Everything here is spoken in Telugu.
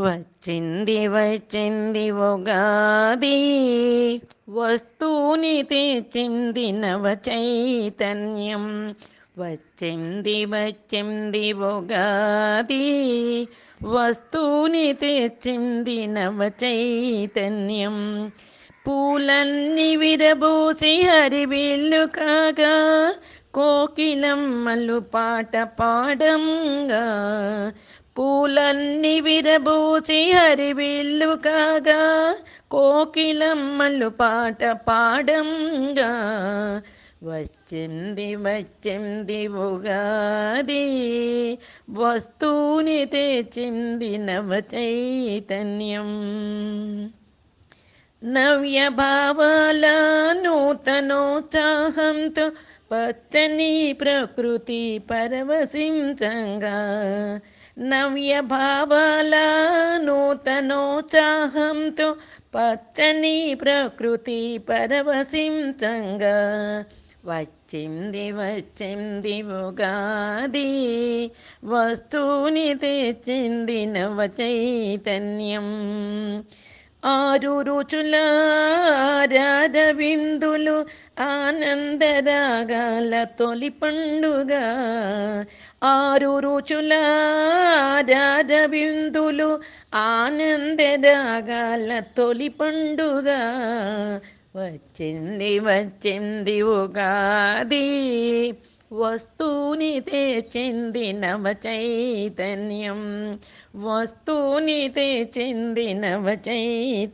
వచ్చింది వచ్చింది ఉగాది వస్తూని తెచ్చింది నవ చైతన్యం వచ్చింది వచ్చింది ఉగాది వస్తూని తెచ్చింది నవ చైతన్యం పూలన్నీ విరబూసి హరివిల్లు కాగా కోకిలమ్మలు పాట పాడంగా పూలన్నీ విరబూసి హరి హరివిల్లు కాగా కోకిలమ్మలు పాట పాడంగా వచ్చింది వచ్చింది ఉగాది వస్తూని తెచ్చింది నవ చైతన్యం నవ్య భావాల నూతనోత్సాహంతో పచ్చని ప్రకృతి పరవశించంగా నవ్య భావాల నూతనోత్సాహంతో పచ్చని ప్రకృతి పరవశింసంగా వచ్చింది వచ్చింది ఉగాది వస్తువుని తెచ్చింది నవ చైతన్యం ఆరు రుచుల రవిందులు ఆనందరాగాల తొలి పండుగ ఆరు రుచుల రారవిందులు ఆనందరాగాల తొలి పండుగ వచ్చింది వచ్చింది ఉగాది వస్తూని తెచ్చింది నవ చైతన్యం వస్తూని తెచ్చింది నవ చైతన్యం